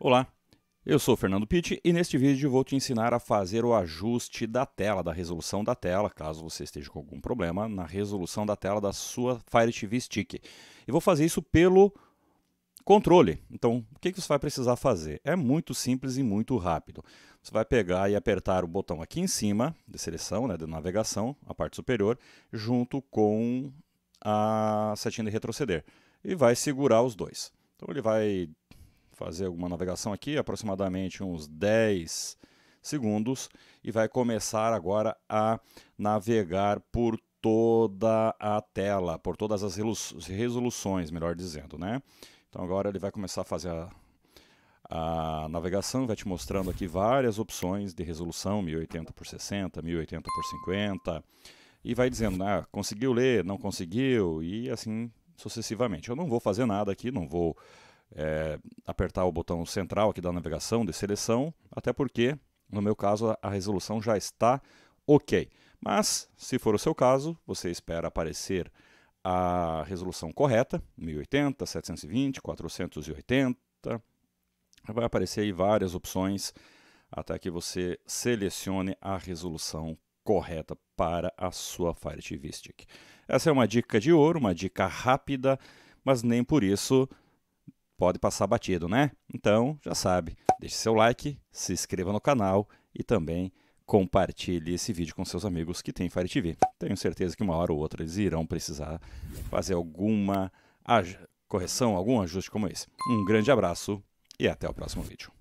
Olá, eu sou o Fernando Pitt e neste vídeo vou te ensinar a fazer o ajuste da tela, da resolução da tela, caso você esteja com algum problema, na resolução da tela da sua Fire TV Stick. E vou fazer isso pelo controle. Então, o que, que você vai precisar fazer? É muito simples e muito rápido. Você vai pegar e apertar o botão aqui em cima, de seleção, né, de navegação, a parte superior, junto com a setinha de retroceder. E vai segurar os dois. Então ele vai fazer alguma navegação aqui, aproximadamente uns 10 segundos, e vai começar agora a navegar por toda a tela, por todas as resoluções, melhor dizendo, né? Então agora ele vai começar a fazer a, a navegação, vai te mostrando aqui várias opções de resolução, 1080 por 60, 1080 por 50, e vai dizendo, né, ah, conseguiu ler, não conseguiu, e assim sucessivamente. Eu não vou fazer nada aqui, não vou é, apertar o botão central aqui da navegação de seleção, até porque, no meu caso, a resolução já está ok. Mas, se for o seu caso, você espera aparecer a resolução correta, 1080, 720, 480, vai aparecer aí várias opções até que você selecione a resolução correta para a sua Fire TV Stick. Essa é uma dica de ouro, uma dica rápida, mas nem por isso pode passar batido, né? Então, já sabe, deixe seu like, se inscreva no canal e também compartilhe esse vídeo com seus amigos que têm Fire TV. Tenho certeza que uma hora ou outra eles irão precisar fazer alguma correção, algum ajuste como esse. Um grande abraço e até o próximo vídeo.